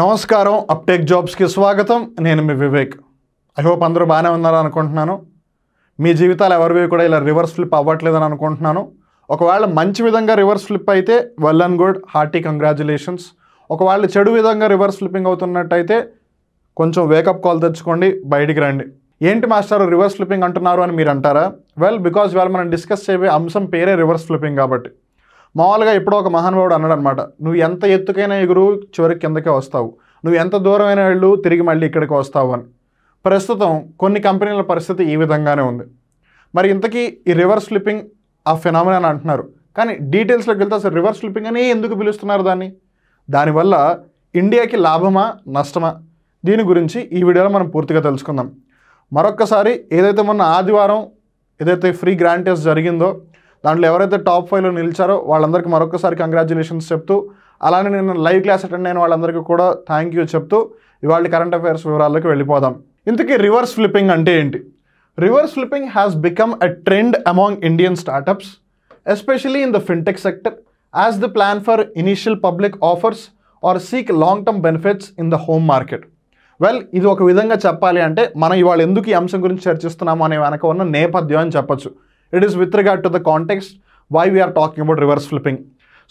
నమస్కారం అప్టెక్ జాబ్స్కి స్వాగతం నేను మీ వివేక్ ఐ హోప్ అందరూ బాగానే ఉన్నారు అనుకుంటున్నాను మీ జీవితాలు ఎవరివి కూడా ఇలా రివర్స్ ఫ్లిప్ అవ్వట్లేదని అనుకుంటున్నాను ఒకవేళ మంచి విధంగా రివర్స్ ఫ్లిప్ అయితే well and good hearty congratulations ఒకవేళ చెడు విధంగా రివర్స్ ఫ్లిప్పింగ్ అవుతున్నట్టయితే కొంచెం వేకప్ కాల్ తెచ్చుకోండి బయటికి రండి ఏంటి మాస్టర్ రివర్స్ ఫ్లిప్పింగ్ అంటున్నారు అని మీరు అంటారా వెల్ బికాజ్ వాళ్ళు మనం డిస్కస్ చేసే అంశం పేరే రివర్స్ ఫ్లిప్పింగ్ కాబట్టి మామూలుగా ఎప్పుడో ఒక మహానుభావుడు అన్నాడు అనమాట నువ్వు ఎంత ఎత్తుకైనా ఎగురు చివరికి కిందకే వస్తావు నువ్వు ఎంత దూరమైన వెళ్ళు తిరిగి మళ్ళీ ఇక్కడికి వస్తావు అని ప్రస్తుతం కొన్ని కంపెనీల పరిస్థితి ఈ విధంగానే ఉంది మరి ఇంతకీ ఈ రివర్స్ స్లిప్పింగ్ ఆ ఫినామినా అంటున్నారు కానీ డీటెయిల్స్లోకి వెళ్తే అసలు రివర్స్ స్లిప్పింగ్ అని ఎందుకు పిలుస్తున్నారు దాన్ని దానివల్ల ఇండియాకి లాభమా నష్టమా దీని గురించి ఈ వీడియోలో మనం పూర్తిగా తెలుసుకుందాం మరొక్కసారి ఏదైతే మొన్న ఆదివారం ఏదైతే ఫ్రీ గ్రాండ్ టెస్ట్ జరిగిందో దాంట్లో ఎవరైతే టాప్ ఫైవ్లో నిలిచారో వాళ్ళందరికీ మరొకసారి కంగ్రాచులేషన్స్ చెప్తూ అలానే నేను లైవ్ క్లాస్ అటెండ్ అయిన వాళ్ళందరికీ కూడా థ్యాంక్ యూ చెప్తూ ఇవాళ కరెంట్ అఫైర్స్ వివరాల్లోకి వెళ్ళిపోదాం ఇంతకీ రివర్స్ ఫ్లిప్పింగ్ అంటే ఏంటి reverse flipping has become a trend among Indian startups especially in the fintech sector as the plan for initial public offers or seek long term benefits in the home market well ఇది ఒక విధంగా చెప్పాలి అంటే మనం ఇవాళ ఎందుకు ఈ అంశం గురించి చర్చిస్తున్నాము అనే వెనక ఉన్న నేపథ్యం అని చెప్పచ్చు it is with regard to the context why we are talking about reverse flipping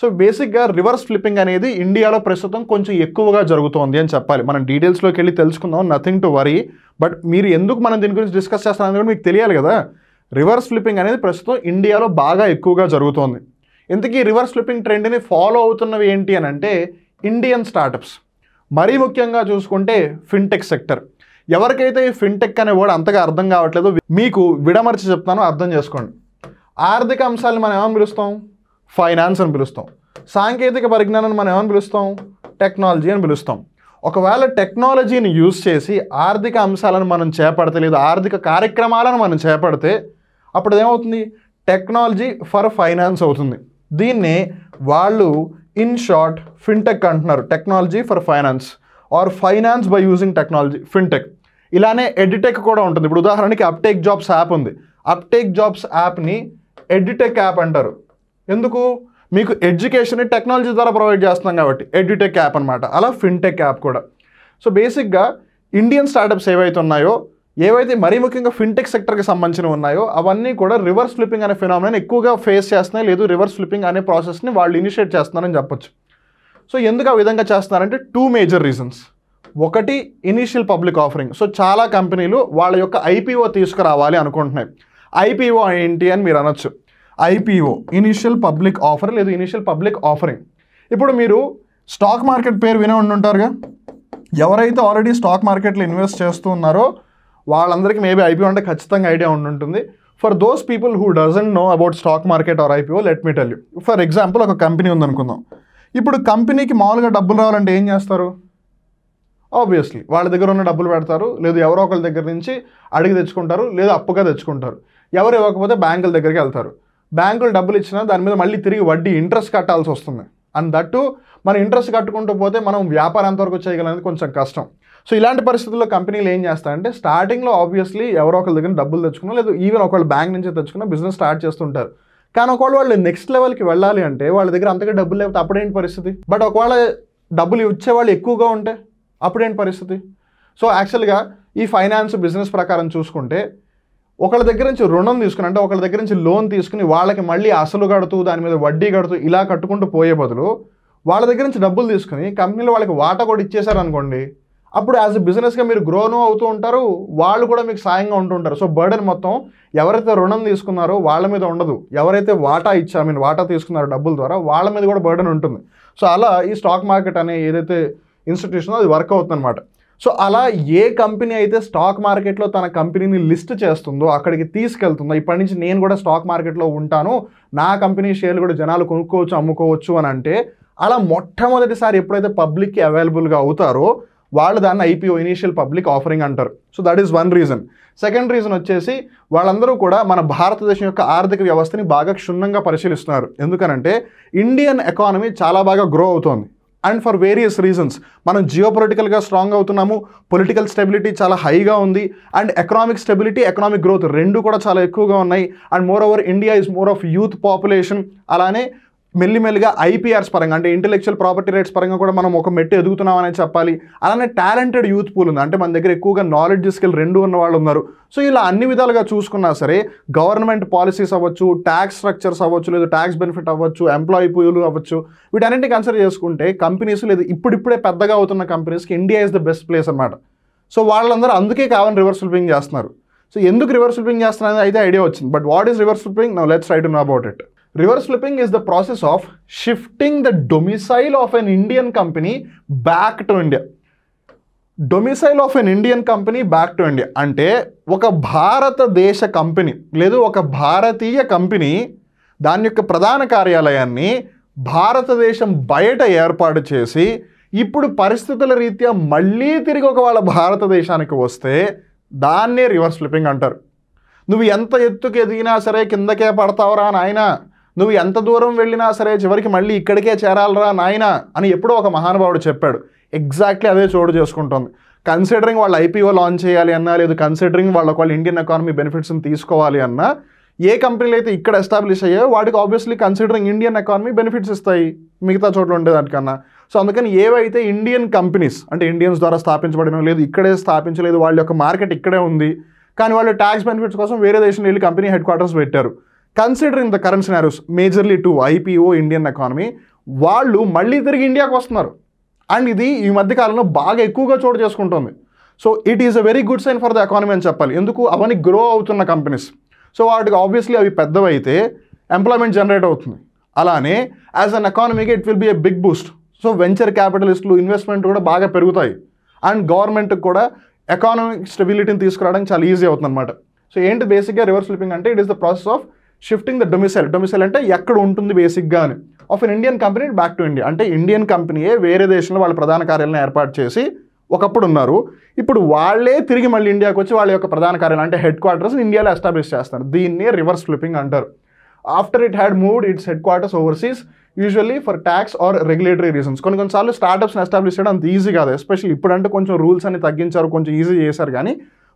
so బేసిక్గా రివర్స్ ఫ్లిప్పింగ్ అనేది ఇండియాలో ప్రస్తుతం కొంచెం ఎక్కువగా జరుగుతోంది అని చెప్పాలి మనం డీటెయిల్స్లోకి వెళ్ళి తెలుసుకుందాం నథింగ్ టు వరీ బట్ మీరు ఎందుకు మనం దీని గురించి డిస్కస్ చేస్తాం కూడా మీకు తెలియాలి కదా రివర్స్ ఫ్లిప్పింగ్ అనేది ప్రస్తుతం ఇండియాలో బాగా ఎక్కువగా జరుగుతోంది ఇంతకీ రివర్స్ ఫ్లిప్పింగ్ ట్రెండ్ని ఫాలో అవుతున్నవి ఏంటి అని అంటే ఇండియన్ స్టార్టప్స్ మరీ ముఖ్యంగా చూసుకుంటే ఫిన్టెక్ సెక్టర్ ఎవరికైతే ఈ ఫిన్టెక్ అనే వర్డ్ అంతగా అర్థం కావట్లేదు మీకు విడమర్చి చెప్తానో అర్థం చేసుకోండి ఆర్థిక అంశాలను మనం ఏమని పిలుస్తాం ఫైనాన్స్ అని పిలుస్తాం సాంకేతిక పరిజ్ఞానాన్ని మనం ఏమని పిలుస్తాం టెక్నాలజీ అని పిలుస్తాం ఒకవేళ టెక్నాలజీని యూజ్ చేసి ఆర్థిక అంశాలను మనం చేపడితే లేదా ఆర్థిక కార్యక్రమాలను మనం చేపడితే అప్పుడు ఏమవుతుంది టెక్నాలజీ ఫర్ ఫైనాన్స్ అవుతుంది దీన్నే వాళ్ళు ఇన్ షార్ట్ ఫిన్టెక్ అంటున్నారు technology for finance or finance by using technology fintech ఇలానే ఎడిటెక్ కూడా ఉంటుంది ఇప్పుడు ఉదాహరణకి అప్టేక్ జాబ్స్ యాప్ ఉంది అప్టేక్ జాబ్స్ యాప్ని ఎడిటెక్ యాప్ అంటారు ఎందుకు మీకు ఎడ్యుకేషన్ టెక్నాలజీ ద్వారా ప్రొవైడ్ చేస్తున్నాం కాబట్టి ఎడ్యుటెక్ యాప్ అనమాట అలా ఫిన్టెక్ యాప్ కూడా సో బేసిక్గా ఇండియన్ స్టార్టప్స్ ఏవైతే ఉన్నాయో ఏవైతే మరీ ముఖ్యంగా ఫిన్టెక్ సెక్టర్కి సంబంధించిన ఉన్నాయో అవన్నీ కూడా రివర్స్ ఫ్లిప్పింగ్ అనే ఫినామినాన్ని ఎక్కువగా ఫేస్ చేస్తున్నాయి లేదు రివర్స్ ఫ్లిప్పింగ్ అనే ప్రాసెస్ని వాళ్ళు ఇనిషియేట్ చేస్తున్నారని చెప్పొచ్చు సో ఎందుకు ఆ విధంగా చేస్తున్నారంటే టూ మేజర్ రీజన్స్ ఒకటి ఇనీషియల్ పబ్లిక్ ఆఫరింగ్ సో చాలా కంపెనీలు వాళ్ళ యొక్క ఐపీఓ తీసుకురావాలి అనుకుంటున్నాయి ఐపీఓ ఏంటి అని మీరు అనొచ్చు ఐపీఓ ఇనీషియల్ పబ్లిక్ ఆఫర్ లేదు ఇనీషియల్ పబ్లిక్ ఆఫరింగ్ ఇప్పుడు మీరు స్టాక్ మార్కెట్ పేరు వినే ఉండుంటారుగా ఎవరైతే ఆల్రెడీ స్టాక్ మార్కెట్లో ఇన్వెస్ట్ చేస్తూ ఉన్నారో వాళ్ళందరికీ మేబీ ఐపీఓ అంటే ఖచ్చితంగా ఐడియా ఉండుంటుంది for those people who doesn't know about stock market or IPO let me tell you for example ఒక కంపెనీ ఉందనుకుందాం ఇప్పుడు కంపెనీకి మామూలుగా డబ్బులు రావాలంటే ఏం చేస్తారు ఆబ్వియస్లీ వాళ్ళ దగ్గర ఉన్న డబ్బులు పెడతారు లేదు ఎవరో ఒకరి దగ్గర నుంచి అడిగి తెచ్చుకుంటారు లేదా అప్పుగా తెచ్చుకుంటారు ఎవరు ఇవ్వకపోతే బ్యాంకుల దగ్గరికి వెళ్తారు బ్యాంకులు డబ్బులు ఇచ్చినా దాని మీద మళ్ళీ తిరిగి వడ్డీ ఇంట్రెస్ట్ కట్టాల్సి వస్తుంది అండ్ దట్టు మనం ఇంట్రెస్ట్ కట్టుకుంటూ పోతే మనం వ్యాపారం ఎంతవరకు చేయగలనేది కొంచెం కష్టం సో ఇలాంటి పరిస్థితుల్లో కంపెనీలు ఏం చేస్తారంటే స్టార్టింగ్లో ఆబ్వియస్లీ ఎవరో ఒకరి దగ్గర డబ్బులు తెచ్చుకున్నా లేదు ఈవెన్ ఒకళ్ళు బ్యాంక్ నుంచి తెచ్చుకున్న బిజినెస్ స్టార్ట్ చేస్తుంటారు కానీ ఒకవేళ వాళ్ళు నెక్స్ట్ లెవెల్కి వెళ్ళాలి అంటే వాళ్ళ దగ్గర అంతగా డబ్బులు లేకపోతే అప్పుడేంటి పరిస్థితి బట్ ఒకవేళ డబ్బులు ఇచ్చేవాళ్ళు ఎక్కువగా ఉంటే అప్పుడేంటి పరిస్థితి సో యాక్చువల్గా ఈ ఫైనాన్స్ బిజినెస్ ప్రకారం చూసుకుంటే ఒకళ్ళ దగ్గర నుంచి రుణం తీసుకుని అంటే ఒకళ్ళ దగ్గర నుంచి లోన్ తీసుకుని వాళ్ళకి మళ్ళీ అసలు కడుతూ దాని మీద వడ్డీ కడుతూ ఇలా కట్టుకుంటూ పోయే బదులు వాళ్ళ దగ్గర నుంచి డబ్బులు తీసుకుని కంపెనీలో వాళ్ళకి వాటా కూడా ఇచ్చేశారనుకోండి అప్పుడు యాజ్ బిజినెస్గా మీరు గ్రోను అవుతూ ఉంటారు వాళ్ళు కూడా మీకు సాయంగా ఉంటుంటారు సో బర్డెన్ మొత్తం ఎవరైతే రుణం తీసుకున్నారో వాళ్ళ మీద ఉండదు ఎవరైతే వాటా ఇచ్చారు ఐ మీన్ వాటా తీసుకున్నారో డబ్బుల ద్వారా వాళ్ళ మీద కూడా బర్డెన్ ఉంటుంది సో అలా ఈ స్టాక్ మార్కెట్ అనే ఏదైతే ఇన్స్టిట్యూషన్ అది వర్క్ అవుతుంది అనమాట సో అలా ఏ కంపెనీ అయితే స్టాక్ మార్కెట్లో తన కంపెనీని లిస్ట్ చేస్తుందో అక్కడికి తీసుకెళ్తుందో ఇప్పటి నుంచి నేను కూడా స్టాక్ మార్కెట్లో ఉంటాను నా కంపెనీ షేర్లు కూడా జనాలు కొనుక్కోవచ్చు అమ్ముకోవచ్చు అని అంటే అలా మొట్టమొదటిసారి ఎప్పుడైతే పబ్లిక్కి అవైలబుల్గా అవుతారో వాళ్ళు దాన్ని ఐపీఓ ఇనీషియల్ పబ్లిక్ ఆఫరింగ్ అంటారు so that is one reason second reason వచ్చేసి వాళ్ళందరూ కూడా మన భారతదేశం యొక్క ఆర్థిక వ్యవస్థని బాగా క్షుణ్ణంగా పరిశీలిస్తున్నారు ఎందుకనంటే ఇండియన్ ఎకానమీ చాలా బాగా గ్రో అవుతోంది అండ్ ఫర్ వేరియస్ రీజన్స్ మనం జియోపొలిటికల్గా స్ట్రాంగ్ అవుతున్నాము పొలిటికల్ స్టెబిలిటీ చాలా హైగా ఉంది and economic stability economic growth రెండు కూడా చాలా ఎక్కువగా ఉన్నాయి and more over India is more of youth population అలానే మెల్లిమెల్లిగా ఐపీఆర్స్ పరంగా అంటే ఇంటలెక్చువల్ ప్రాపర్టీ రైట్స్ పరంగా కూడా మనం ఒక మెట్టు ఎదుగుతున్నామని చెప్పాలి అలానే టాలెంటెడ్ యూత్ పూల్ ఉంది అంటే మన దగ్గర ఎక్కువగా నాలెడ్జ్ స్కిల్ రెండు ఉన్న వాళ్ళు ఉన్నారు సో ఇలా అన్ని విధాలుగా చూసుకున్నా సరే గవర్నమెంట్ పాలసీస్ అవ్వచ్చు ట్యాక్స్ స్ట్రక్చర్స్ అవ్వచ్చు లేదు ట్యాక్స్ బెనిఫిట్ అవ్వచ్చు ఎంప్లాయీ పూలు అవ్వచ్చు వీటన్నింటి కన్సిడర్ చేసుకుంటే కంపెనీస్ లేదు ఇప్పుడిప్పుడే పెద్దగా అవుతున్న కంపెనీస్కి India is the best place అనమాట సో వాళ్ళందరూ అందుకే కావాలని రివర్స్ ఫిల్పింగ్ చేస్తున్నారు సో ఎందుకు రివర్స్ ఫిల్పింగ్ చేస్తున్నారు అయితే ఐడియా వచ్చింది but what is reverse flipping no let's right know about it reverse flipping is the process of shifting the domicile of an Indian company back to India domicile of an Indian company back to India అంటే ఒక భారతదేశ company లేదు ఒక భారతీయ company దాని యొక్క ప్రధాన కార్యాలయాన్ని భారతదేశం బయట ఏర్పాటు చేసి ఇప్పుడు పరిస్థితుల రీత్యా మళ్ళీ తిరిగి ఒకవేళ భారతదేశానికి వస్తే దాన్నే రివర్స్ ఫ్లిప్పింగ్ అంటారు నువ్వు ఎంత ఎత్తుకు ఎదిగినా సరే కిందకే పడతావురా నాయనా నువ్వు ఎంత దూరం వెళ్ళినా సరే చివరికి మళ్ళీ ఇక్కడికే చేరాలరా నాయన అని ఎప్పుడో ఒక మహానుభావుడు చెప్పాడు ఎగ్జాక్ట్లీ అదే చోటు చేసుకుంటుంది కన్సిడరింగ్ వాళ్ళు ఐపీఓ లాంచ్ చేయాలి అన్నా లేదు కన్సిడరింగ్ వాళ్ళకి వాళ్ళ ఇండియన్ ఎకానమీ బెనిఫిట్స్ని తీసుకోవాలి అన్నా ఏ కంపెనీలు అయితే ఇక్కడ ఎస్టాబ్లిష్ అయ్యాయో వాటికి obviously considering Indian economy benefits ఇస్తాయి మిగతా చోట్ల ఉండేదానికన్నా సో అందుకని ఏవైతే ఇండియన్ కంపెనీస్ అంటే ఇండియన్స్ ద్వారా స్థాపించబడిన లేదు ఇక్కడే స్థాపించలేదు వాళ్ళ యొక్క మార్కెట్ ఇక్కడే ఉంది కానీ వాళ్ళు ట్యాక్స్ బెనిఫిట్స్ కోసం వేరే దేశంలో వెళ్ళి కంపెనీ హెడ్ క్వార్టర్స్ పెట్టారు consider in the current scenarios majorly to IPO Indian economy వాళ్ళు మళ్ళీ తిరిగి ఇండియాకు వస్తున్నారు అండ్ ఇది ఈ మధ్యకాలంలో బాగా ఎక్కువగా చోటు చేసుకుంటుంది so it is a very good sign for the economy అని చెప్పాలి ఎందుకు అవన్నీ గ్రో అవుతున్న కంపెనీస్ సో వాటికి ఆబ్వియస్లీ అవి పెద్దవైతే ఎంప్లాయ్మెంట్ జనరేట్ అవుతుంది అలానే యాజ్ అన్ ఎకానమీకి it will be a big boost so venture క్యాపిటలిస్టులు ఇన్వెస్ట్మెంట్ కూడా బాగా పెరుగుతాయి అండ్ గవర్నమెంట్కి కూడా ఎకానమిక్ స్టెబిలిటీని తీసుకురావడానికి చాలా ఈజీ అవుతుంది అనమాట సో ఏంటి బేసిక్గా రివర్స్ స్లిప్పింగ్ అంటే it is the process of shifting the domicile domicile అంటే ఎక్కడ ఉంటుంది బేసిక్గా అని of an Indian company back to India అంటే ఇండియన్ కంపెనీయే వేరే దేశంలో వాళ్ళ ప్రధాన కార్యాలయం ఏర్పాటు చేసి ఒకప్పుడు ఉన్నారు ఇప్పుడు వాళ్ళే తిరిగి మళ్ళీ ఇండియాకి వచ్చి వాళ్ళ యొక్క ప్రధాన కార్యాలయం అంటే హెడ్ క్వార్టర్స్ ఇండియాలో ఎస్టాబ్లిష్ చేస్తారు దీన్ని రివర్స్ ఫ్లిప్పింగ్ అంటారు after it had moved its headquarters overseas usually for tax or regulatory reasons కొన్ని కొన్నిసార్లు స్టార్టప్స్ని ఎస్టాబ్లిష్ చేయడం అంత ఈజీ కాదు ఎస్పెషల్లీ ఇప్పుడంటే కొంచెం రూల్స్ అన్ని తగ్గించారు కొంచెం ఈజీ చేశారు కానీ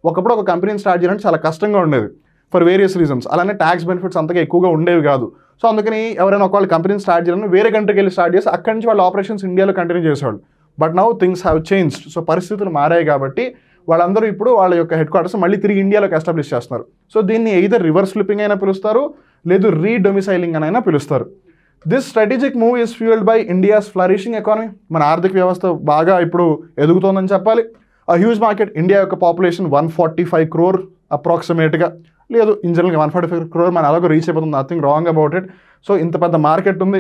ఒకప్పుడు ఒక కంపెనీని స్టార్ట్ చేయాలంటే చాలా కష్టంగా ఉండేది ఫర్ వేరియస్ రీజన్స్ అలానే ట్యాక్స్ బెనిఫిట్స్ అంతగా ఎక్కువగా ఉండేవి కాదు సో అందుకని ఎవరైనా ఒకవేళ కంపెనీని స్టార్ట్ చేయాలని వేరే కంట్రీకి వెళ్ళి స్టార్ట్ చేసి అక్కడి నుంచి వాళ్ళు ఆపరేషన్స్ ఇండియాలో కంటిన్యూ చేసేవాళ్ళు but now things have changed so పరిస్థితులు మారాయి కాబట్టి వాళ్ళందరూ ఇప్పుడు వాళ్ళ యొక్క హెడ్ క్వార్టర్స్ మళ్ళీ తిరిగి ఇండియాలోకి ఎస్టాబ్లిష్ చేస్తున్నారు సో దీన్ని ఎయిదర్ రివర్స్ ఫ్లిప్పింగ్ అయినా పిలుస్తారు లేదు రీడొమిసైలింగ్ అని అయినా పిలుస్తారు this strategic move is fuelled by India's flourishing economy మన ఆర్థిక వ్యవస్థ బాగా ఇప్పుడు ఎదుగుతోందని చెప్పాలి ఆ హ్యూజ్ మార్కెట్ ఇండియా యొక్క population one forty five crore అప్రాక్సిమేట్గా లేదు in general one forty five crore మన అలాగే రీచ్ అయిపోతుంది nothing wrong about it so ఇంత పెద్ద మార్కెట్ ఉంది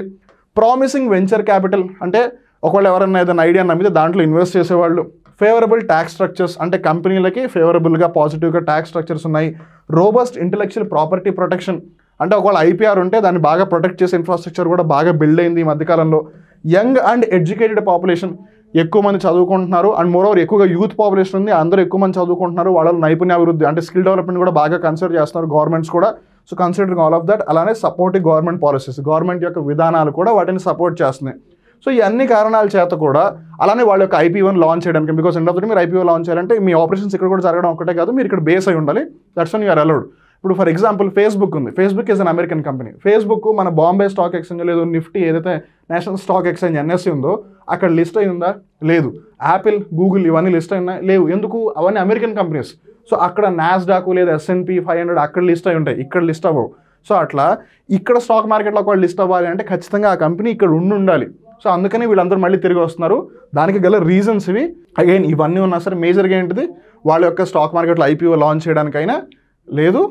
ప్రామిసింగ్ వెంచర్ క్యాపిటల్ అంటే ఒకవేళ ఎవరైనా ఏదైనా ఐడియా నమ్మితే దాంట్లో ఇన్వెస్ట్ చేసేవాళ్ళు ఫేవరబుల్ ట్యాక్స్ స్ట్రక్చర్స్ అంటే కంపెనీలకి ఫేవరబుల్గా పాజిటివ్గా ట్యాక్స్ స్ట్రక్చర్స్ ఉన్నాయి రోబస్ట్ ఇంటలెక్చువల్ ప్రాపర్టీ ప్రొటెక్షన్ అంటే ఒకవేళ ఐపీఆర్ ఉంటే దాన్ని బాగా ప్రొటెక్ట్ చేసే ఇన్ఫ్రాస్ట్రక్చర్ కూడా బాగా బిల్డ్ అయింది ఈ మధ్యకాలంలో యంగ్ అండ్ ఎడ్యుకేటెడ్ పాపులేషన్ ఎక్కువ మంది చదువుకుంటున్నారు అండ్ మోరోవర్ ఎక్కువగా యూత్ పాపులేషన్ ఉంది అందరూ ఎక్కువ మంది చదువుకుంటున్నారు వాళ్ళ నైపుణ్య అభివృద్ధి అంటే స్కిల్ డెవలప్మెంట్ కూడా బాగా కన్సిడర్ చేస్తున్నారు గవర్నమెంట్స్ కూడా so considering all of that అలానే సపోర్టివ్ గవర్నమెంట్ పాలసీస్ గవర్నమెంట్ యొక్క విధానాలు కూడా వాటిని సపోర్ట్ చేస్తున్నాయి సో ఈ అన్ని కారణాల చేత కూడా అలానే వాళ్ళ యొక్క ఐపీఓన్ లాంచ్ చేయడానికి బికాస్ ఎండ్ ఆఫ్ ద మీరు ఐపీఓ లాంచ్ చేయాలంటే మీ ఆపరేషన్స్ ఇక్కడ కూడా జరగడం ఒకటే కాదు మీరు ఇక్కడ బేస్ అయి ఉండాలి దట్స్ వన్ యూఆర్ అలౌడ్ ఇప్పుడు ఫర్ ఎగ్జాంపుల్ ఫేస్బుక్ ఉంది Facebook is an American company Facebook మన బాంబే స్టాక్ ఎక్స్చేంజ్ లేదు నిఫ్టీ ఏదైతే నేషనల్ స్టాక్ ఎక్స్చేంజ్ ఎన్ఎస్సీ ఉందో అక్కడ లిస్ట్ అయిందా లేదు యాపిల్ గూగుల్ ఇవన్నీ లిస్ట్ అయినా లేవు ఎందుకు అవన్నీ అమెరికన్ కంపెనీస్ సో అక్కడ నాస్డాక్ లేదా ఎస్ఎన్పి ఫైవ్ హండ్రెడ్ అక్కడ లిస్ట్ అయి ఉంటాయి ఇక్కడ లిస్ట్ అవ్వవు సో అట్లా ఇక్కడ స్టాక్ మార్కెట్లో ఒకవేళ లిస్ట్ అవ్వాలి అంటే ఖచ్చితంగా ఆ కంపెనీ ఇక్కడ ఉండి ఉండాలి సో అందుకని వీళ్ళందరూ మళ్ళీ తిరిగి వస్తున్నారు దానికి గల రీజన్స్ ఇవి అగైన్ ఇవన్నీ ఉన్నా సరే మేజర్గా ఏంటిది వాళ్ళ యొక్క స్టాక్ మార్కెట్లో ఐపీఓ లాంచ్ చేయడానికైనా లేదు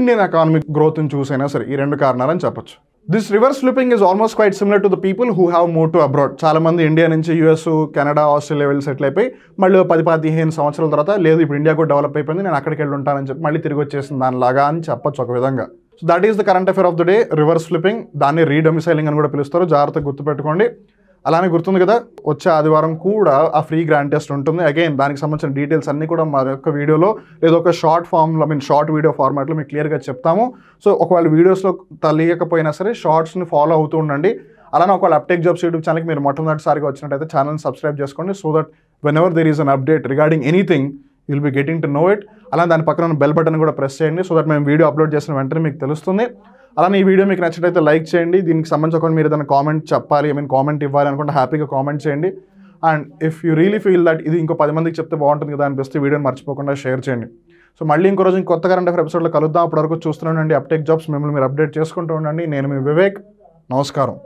ఇండియన్ ఎకానమిక్ గ్రోత్ని చూసైనా సరే ఈ రెండు కారణాలని చెప్పొచ్చు this reverse slipping is almost quite similar to the people who have move to abroad చాలామంది ఇండియా నుంచి యూఎస్ కెనడా ఆస్ట్రేలియా వెళ్ళి సెటిల్ అయిపోయి మళ్ళీ పది పదిహేను సంవత్సరాల తర్వాత లేదు ఇప్పుడు ఇండియా కూడా డెవలప్ అయిపోయింది నేను అక్కడికి వెళ్ళి ఉంటానని చెప్పి మళ్ళీ తిరిగి వచ్చేసింది దానిలాగా అని చెప్పొచ్చు ఒక విధంగా so that is the current affair of the day reverse slipping దాన్ని రీడమిసైలింగ్ అని కూడా పిలుస్తారు జాగ్రత్తగా గుర్తుపెట్టుకోండి అలానే గుర్తుంది కదా వచ్చే ఆదివారం కూడా ఆ ఫ్రీ గ్రాండ్ టెస్ట్ ఉంటుంది అగైన్ దానికి సంబంధించిన డీటెయిల్స్ అన్నీ కూడా మా యొక్క వీడియోలో ఏదో ఒక షార్ట్ ఫామ్లో ఐ మీన్ షార్ట్ వీడియో ఫార్మాట్లో మీకు క్లియర్గా చెప్తాము సో ఒకవేళ వీడియోస్లో తెలియకపోయినా సరే షార్ట్స్ని ఫాలో అవుతూ ఉండండి అలానే ఒకవేళ అప్టేక్ జాబ్స్ యూట్యూబ్ ఛానల్కి మీరు మొట్టమొదటిసారిగా వచ్చినట్టయితే ఛానల్ని సబ్స్క్రైబ్ చేసుకోండి so that whenever there is an update regarding anything you'll be getting to know it అలా దాని పక్కన బెల్ బటన్ కూడా ప్రెస్ చేయండి సో దట్ మేము వీడియో అప్లోడ్ చేసిన వెంటనే మీకు తెలుస్తుంది అలానే ఈ వీడియో మీకు నచ్చినట్లయితే లైక్ చేయండి దీనికి సంబంధించి ఒకవేళ మీరు ఏదైనా కామెంట్ చెప్పాలి ఐ మీన్ కామెంట్ ఇవ్వాలి అనుకుంటే హ్యాపీగా కామెంట్ చేయండి and if you really feel that ఇది ఇంకో పది మందికి చెప్తే బాగుంటుంది కదా అనిపిస్తే వీడియోని మర్చిపోకుండా షేర్ చేయండి సో మళ్ళీ ఇంకో రోజు కొత్త కరెంట్ అఫర్ ఎపిసోడ్లో కలుద్దాం అప్పటివరకు ఉండండి అప్టేక్ జాబ్స్ మిమ్మల్ని మీరు అప్డేట్ చేసుకుంటూ ఉండండి నేను మీ వివేక్ నమస్కారం